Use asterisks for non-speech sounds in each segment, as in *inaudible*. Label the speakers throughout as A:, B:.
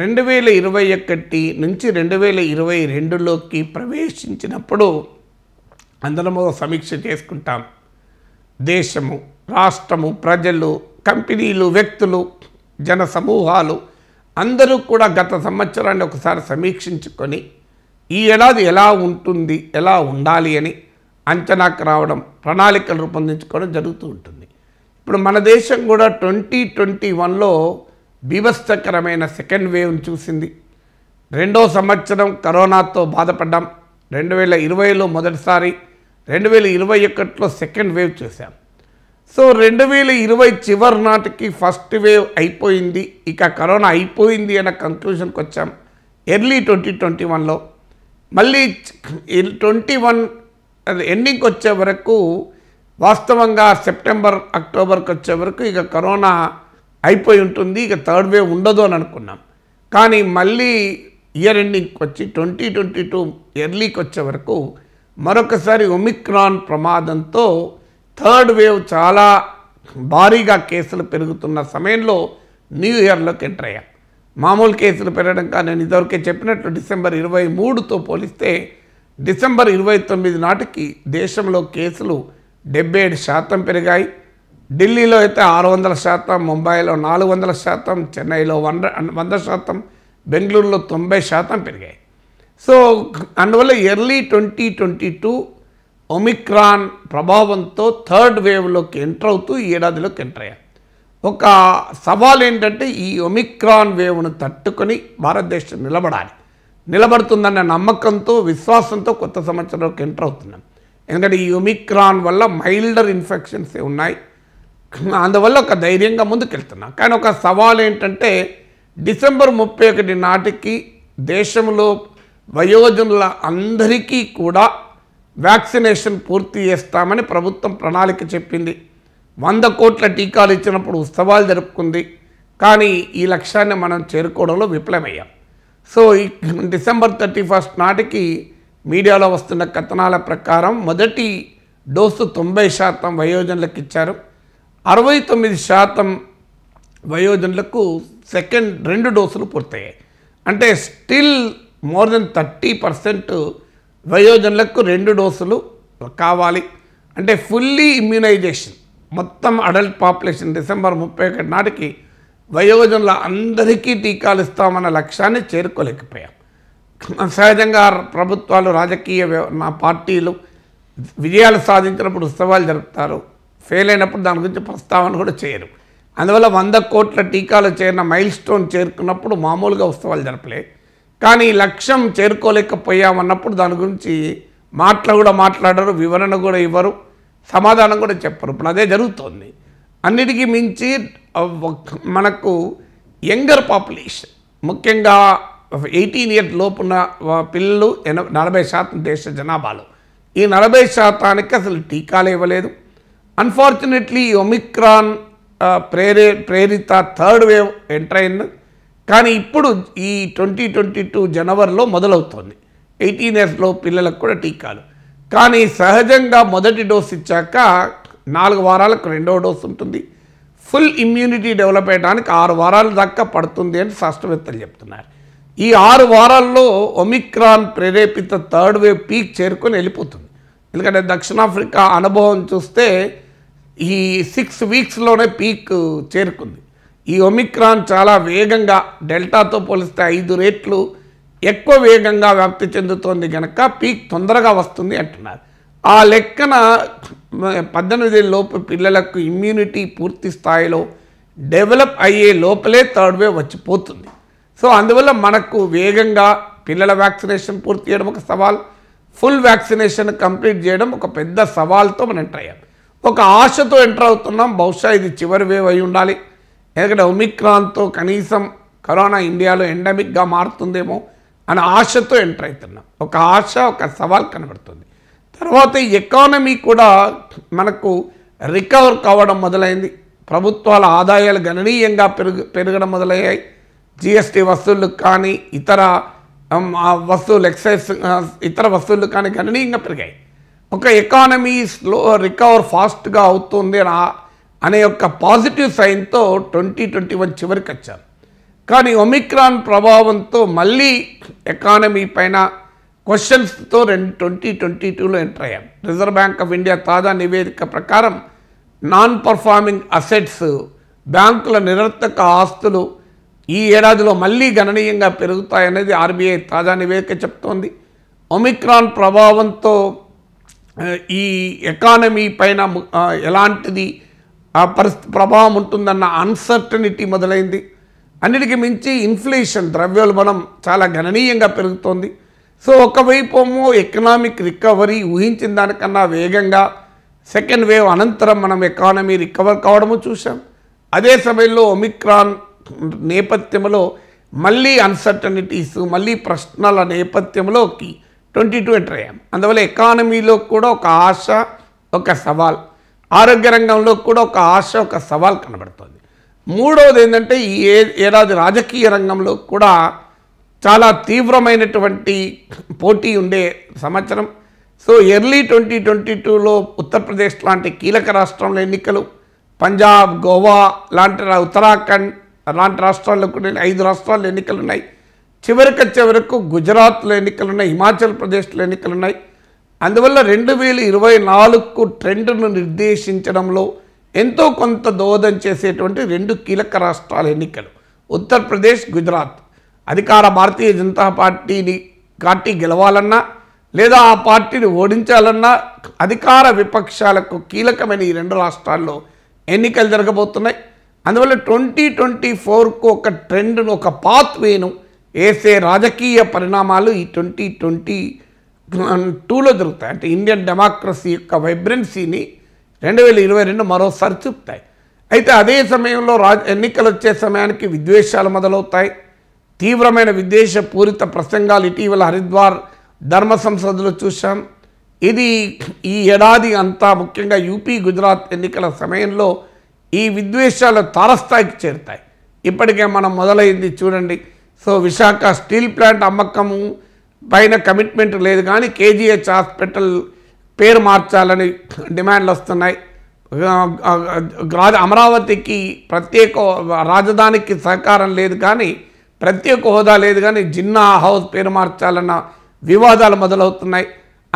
A: రెండు వేల ఇరవై ఒకటి నుంచి రెండు వేల ఇరవై రెండులోకి ప్రవేశించినప్పుడు అందరము సమీక్ష చేసుకుంటాం దేశము రాష్ట్రము ప్రజలు కంపెనీలు వ్యక్తులు జన సమూహాలు అందరూ కూడా గత సంవత్సరాన్ని ఒకసారి సమీక్షించుకొని ఈ ఏడాది ఎలా ఉంటుంది ఎలా ఉండాలి అని అంచనాకు రావడం ప్రణాళికలు రూపొందించుకోవడం జరుగుతూ ఉంటుంది ఇప్పుడు మన దేశం కూడా ట్వంటీ ట్వంటీ వన్లో బీభత్సకరమైన సెకండ్ వేవ్ను చూసింది రెండో సంవత్సరం కరోనాతో బాధపడ్డాం రెండు వేల ఇరవైలో మొదటిసారి రెండు వేల ఇరవై ఒకటిలో సెకండ్ వేవ్ చూసాం సో రెండు వేల ఇరవై చివరి నాటికి ఫస్ట్ వేవ్ అయిపోయింది ఇక కరోనా అయిపోయింది అన్న కంక్లూషన్కి వచ్చాం ఎర్లీ ట్వంటీ ట్వంటీ వన్లో మళ్ళీ ట్వంటీ వన్ ఎండింగ్కి వచ్చే వరకు వాస్తవంగా సెప్టెంబర్ అక్టోబర్కి వచ్చే వరకు ఇక కరోనా అయిపోయి ఉంటుంది ఇక థర్డ్ వేవ్ ఉండదు అని అనుకున్నాం కానీ మళ్ళీ ఇయర్ ఎండింగ్కి వచ్చి ట్వంటీ ట్వంటీ టూ ఎర్లీకి వచ్చే వరకు మరొకసారి ఒమిక్రాన్ ప్రమాదంతో థర్డ్ వేవ్ చాలా భారీగా కేసులు పెరుగుతున్న సమయంలో న్యూ ఇయర్లోకి ఎంటర్ అయ్యాం మామూలు కేసులు పెరగడం కానీ నేను ఇదివరకే చెప్పినట్లు డిసెంబర్ ఇరవై మూడుతో పోలిస్తే డిసెంబర్ ఇరవై తొమ్మిది నాటికి దేశంలో కేసులు డెబ్బై ఏడు శాతం పెరిగాయి ఢిల్లీలో అయితే ఆరు వందల శాతం ముంబైలో నాలుగు వందల శాతం చెన్నైలో వంద వంద శాతం బెంగళూరులో తొంభై శాతం పెరిగాయి సో అందువల్ల early twenty twenty two omicron ప్రభావంతో థర్డ్ వేవ్లోకి ఎంటర్ అవుతూ ఏడాదిలోకి ఎంటర్ అయ్యాం ఒక సవాల్ ఏంటంటే ఈ ఒమిక్రాన్ వేవ్ను తట్టుకొని భారతదేశం నిలబడాలి నిలబడుతుందన్న నమ్మకంతో విశ్వాసంతో కొత్త సంవత్సరంలోకి ఎంటర్ అవుతున్నాం ఎందుకంటే ఈ ఒమిక్రాన్ వల్ల మైల్డర్ ఇన్ఫెక్షన్స్ ఉన్నాయి *laughs* అందువల్ల ఒక ధైర్యంగా ముందుకెళ్తున్నా కానీ ఒక సవాల్ ఏంటంటే డిసెంబర్ ముప్పై ఒకటి నాటికి దేశంలో వయోజనుల అందరికీ కూడా వ్యాక్సినేషన్ పూర్తి చేస్తామని ప్రభుత్వం ప్రణాళిక చెప్పింది వంద కోట్ల టీకాలు ఇచ్చినప్పుడు ఉత్సవాలు జరుపుకుంది కానీ ఈ లక్ష్యాన్ని మనం చేరుకోవడంలో విఫలమయ్యాం సో ఈ డిసెంబర్ థర్టీ ఫస్ట్ నాటికి మీడియాలో వస్తున్న కథనాల ప్రకారం మొదటి డోసు తొంభై శాతం వయోజనులకు ఇచ్చారు అరవై తొమ్మిది శాతం వయోజనులకు సెకండ్ రెండు డోసులు పూర్తయ్యాయి అంటే still more than thirty percent వయోజనులకు రెండు డోసులు కావాలి అంటే ఫుల్లీ ఇమ్యూనైజేషన్ మొత్తం అడల్ట్ పాపులేషన్ డిసెంబర్ ముప్పై ఒకటి నాటికి వయోజనుల అందరికీ టీకాలు ఇస్తామన్న లక్ష్యాన్ని చేరుకోలేకపోయాం సహజంగా ప్రభుత్వాలు రాజకీయ పార్టీలు విజయాలు సాధించినప్పుడు ఉత్సవాలు జరుపుతారు ఫెయిల్ అయినప్పుడు దాని గురించి ప్రస్తావన కూడా చేయరు అందువల్ల వంద కోట్ల టీకాలు చేరిన మైల్ స్టోన్ చేరుకున్నప్పుడు మామూలుగా ఉత్సవాలు జరపలే కానీ లక్ష్యం చేరుకోలేకపోయామన్నప్పుడు దాని గురించి మాటలు కూడా మాట్లాడరు వివరణ కూడా ఇవ్వరు సమాధానం కూడా చెప్పరు ఇప్పుడు అదే జరుగుతోంది అన్నిటికీ మించి మనకు యంగర్ పాపులేషన్ ముఖ్యంగా ఎయిటీన్ ఇయర్ లోపున్న పిల్లలు ఎన నలభై శాతం దేశ జనాభాలో ఈ నలభై శాతానికి అసలు టీకాలు ఇవ్వలేదు అన్ఫార్చునేట్లీ ఒమిక్రాన్ ప్రేరే ప్రేరిత థర్డ్ వేవ్ ఎంటర్ అయింది కానీ ఇప్పుడు ఈ ట్వంటీ ట్వంటీ టూ జనవరిలో మొదలవుతుంది ఎయిటీన్ ఇయర్స్లో పిల్లలకు కూడా టీకాలు కానీ సహజంగా మొదటి డోస్ ఇచ్చాక నాలుగు వారాలకు రెండవ డోస్ ఉంటుంది ఫుల్ ఇమ్యూనిటీ డెవలప్ అయ్యడానికి ఆరు వారాల దాకా పడుతుంది అని శాస్త్రవేత్తలు చెప్తున్నారు ఈ ఆరు వారాల్లో ఒమిక్రాన్ ప్రేరేపిత థర్డ్ వేవ్ పీక్ చేరుకొని వెళ్ళిపోతుంది ఎందుకంటే దక్షిణాఫ్రికా అనుభవం చూస్తే ఈ సిక్స్ వీక్స్లోనే పీక్ చేరుకుంది ఈ ఒమిక్రాన్ చాలా వేగంగా డెల్టాతో పోలిస్తే ఐదు రేట్లు ఎక్కువ వేగంగా వ్యాప్తి చెందుతోంది కనుక పీక్ తొందరగా వస్తుంది అంటున్నారు ఆ లెక్కన పద్దెనిమిది లోపు పిల్లలకు ఇమ్యూనిటీ పూర్తి స్థాయిలో డెవలప్ అయ్యే లోపలే థర్డ్ వేవ్ వచ్చిపోతుంది సో అందువల్ల మనకు వేగంగా పిల్లల వ్యాక్సినేషన్ పూర్తి చేయడం ఒక సవాల్ ఫుల్ వ్యాక్సినేషన్ కంప్లీట్ చేయడం ఒక పెద్ద సవాల్తో మనం ఎంటర్ అయ్యాం ఒక ఆశతో ఎంటర్ అవుతున్నాం బహుశా ఇది చివరి వేవ్ అయి ఉండాలి ఎందుకంటే ఒమిక్రాన్తో కనీసం కరోనా ఇండియాలో ఎండమిక్గా మారుతుందేమో అనే ఆశతో ఎంటర్ అవుతున్నాం ఒక ఆశ ఒక సవాల్ కనబడుతుంది తర్వాత ఎకానమీ కూడా మనకు రికవర్ కావడం మొదలైంది ప్రభుత్వాల ఆదాయాలు గణనీయంగా పెరుగు పెరగడం మొదలయ్యాయి జిఎస్టీ వసూళ్ళు కానీ ఇతర వస్తువులు ఎక్సైజ్ ఇతర వస్తువులు కానీ గణనీయంగా పెరిగాయి ఒక ఎకానమీ స్లో రికవర్ ఫాస్ట్గా అవుతుంది అని అనే యొక్క పాజిటివ్ సైన్తో ట్వంటీ ట్వంటీ వన్ చివరికి వచ్చారు కానీ ఒమిక్రాన్ ప్రభావంతో మళ్ళీ ఎకానమీ పైన క్వశ్చన్స్తో రెండు ట్వంటీ ట్వంటీ టూలో ఎంటర్ అయ్యాం రిజర్వ్ బ్యాంక్ ఆఫ్ ఇండియా తాజా నివేదిక ప్రకారం నాన్ పర్ఫార్మింగ్ అసెట్స్ బ్యాంకుల నిరర్థక ఆస్తులు ఈ ఏడాదిలో మళ్ళీ గణనీయంగా పెరుగుతాయనేది ఆర్బీఐ తాజా నివేదిక చెప్తోంది ఒమిక్రాన్ ప్రభావంతో ఈ ఎకానమీ పైన ఎలాంటిది పరిస్థితి ప్రభావం ఉంటుందన్న అన్సర్టనిటీ మొదలైంది అన్నిటికీ మించి ఇన్ఫ్లేషన్ ద్రవ్యోల్బణం చాలా గణనీయంగా పెరుగుతోంది సో ఒకవైపు ఏమో ఎకనామిక్ రికవరీ ఊహించిన దానికన్నా వేగంగా సెకండ్ వేవ్ అనంతరం మనం ఎకానమీ రికవర్ కావడము చూసాం అదే సమయంలో ఒమిక్రాన్ నేపథ్యంలో మళ్ళీ అన్సర్టనిటీస్ మళ్ళీ ప్రశ్నల నేపథ్యంలోకి ట్వంటీ టూ ఎంటర్ అయ్యాం అందువల్ల ఎకానమీలో కూడా ఒక ఆశ ఒక సవాల్ ఆరోగ్య రంగంలో కూడా ఒక ఆశ ఒక సవాల్ కనబడుతుంది మూడవది ఏంటంటే ఈ ఏడాది రాజకీయ రంగంలో కూడా చాలా తీవ్రమైనటువంటి పోటీ ఉండే సంవత్సరం సో ఎర్లీ ట్వంటీ ట్వంటీ టూలో ఉత్తరప్రదేశ్ లాంటి కీలక రాష్ట్రంలో ఎన్నికలు పంజాబ్ గోవా లాంటి ఉత్తరాఖండ్ లాంటి రాష్ట్రాల్లో కూడా ఐదు రాష్ట్రాల్లో ఎన్నికలు ఉన్నాయి చివరికి చివరకు గుజరాత్లో ఎన్నికలు ఉన్నాయి హిమాచల్ ప్రదేశ్లో ఎన్నికలు ఉన్నాయి అందువల్ల రెండు వేల ఇరవై నాలుగు ట్రెండ్ను నిర్దేశించడంలో ఎంతో కొంత దోహదం చేసేటువంటి రెండు కీలక రాష్ట్రాల ఎన్నికలు ఉత్తరప్రదేశ్ గుజరాత్ అధికార భారతీయ జనతా పార్టీని పార్టీ గెలవాలన్నా లేదా ఆ పార్టీని ఓడించాలన్నా అధికార విపక్షాలకు కీలకమైన ఈ రెండు రాష్ట్రాల్లో ఎన్నికలు జరగబోతున్నాయి అందువల్ల ట్వంటీ ట్వంటీ ఫోర్కు ఒక ట్రెండ్ను ఒక పాత్వేను వేసే రాజకీయ పరిణామాలు ఈ ట్వంటీ ట్వంటీ టూలో జరుగుతాయి అంటే ఇండియన్ డెమోక్రసీ యొక్క వైబ్రెన్సీని రెండు వేల ఇరవై రెండు మరోసారి చూపుతాయి అయితే అదే సమయంలో రాజ ఎన్నికలు వచ్చే సమయానికి విద్వేషాలు మొదలవుతాయి తీవ్రమైన విద్వేష పూరిత ప్రసంగాలు ఇటీవల హరిద్వార్ ధర్మ సంసద్లో చూశాం ఇది ఈ ఏడాది అంతా ముఖ్యంగా యూపీ గుజరాత్ ఎన్నికల సమయంలో ఈ విద్వేషాలు తారస్థాయికి చేరుతాయి ఇప్పటికే మనం మొదలైంది చూడండి సో విశాఖ స్టీల్ ప్లాంట్ అమ్మకము పైన కమిట్మెంట్ లేదు కానీ కేజీహెచ్ హాస్పిటల్ పేరు మార్చాలని డిమాండ్లు వస్తున్నాయి అమరావతికి ప్రత్యేక రాజధానికి సహకారం లేదు కానీ ప్రత్యేక హోదా లేదు కానీ జిన్నా హౌస్ పేరు మార్చాలన్న వివాదాలు మొదలవుతున్నాయి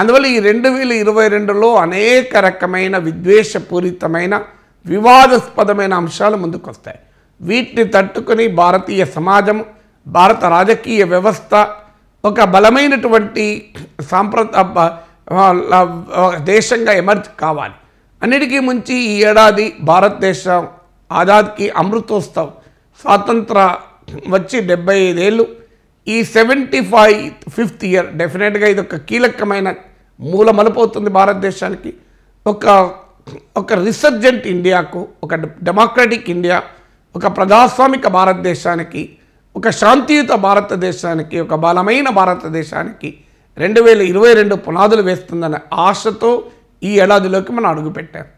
A: అందువల్ల ఈ రెండు వేల ఇరవై రెండులో అనేక రకమైన విద్వేషపూరితమైన వివాదాస్పదమైన అంశాలు ముందుకొస్తాయి వీటిని తట్టుకుని భారతీయ సమాజం భారత రాజకీయ వ్యవస్థ ఒక బలమైనటువంటి సాంప్రత దేశంగా ఎమర్జ్ కావాలి అన్నిటికీ ముంచి ఈ ఏడాది భారతదేశం ఆజాద్కి అమృతోత్సవం స్వాతంత్ర వచ్చి డెబ్బై ఐదేళ్ళు ఈ సెవెంటీ ఫైవ్ ఫిఫ్త్ ఇయర్ డెఫినెట్గా ఇది ఒక కీలకమైన మూలమలపోతుంది భారతదేశానికి ఒక ఒక రిసర్జెంట్ ఇండియాకు ఒక డెమోక్రటిక్ ఇండియా ఒక ప్రజాస్వామిక భారతదేశానికి ఒక శాంతియుత భారతదేశానికి ఒక బలమైన భారతదేశానికి రెండు వేల ఇరవై రెండు పునాదులు వేస్తుందనే ఆశతో ఈ ఏడాదిలోకి మనం అడుగుపెట్టాం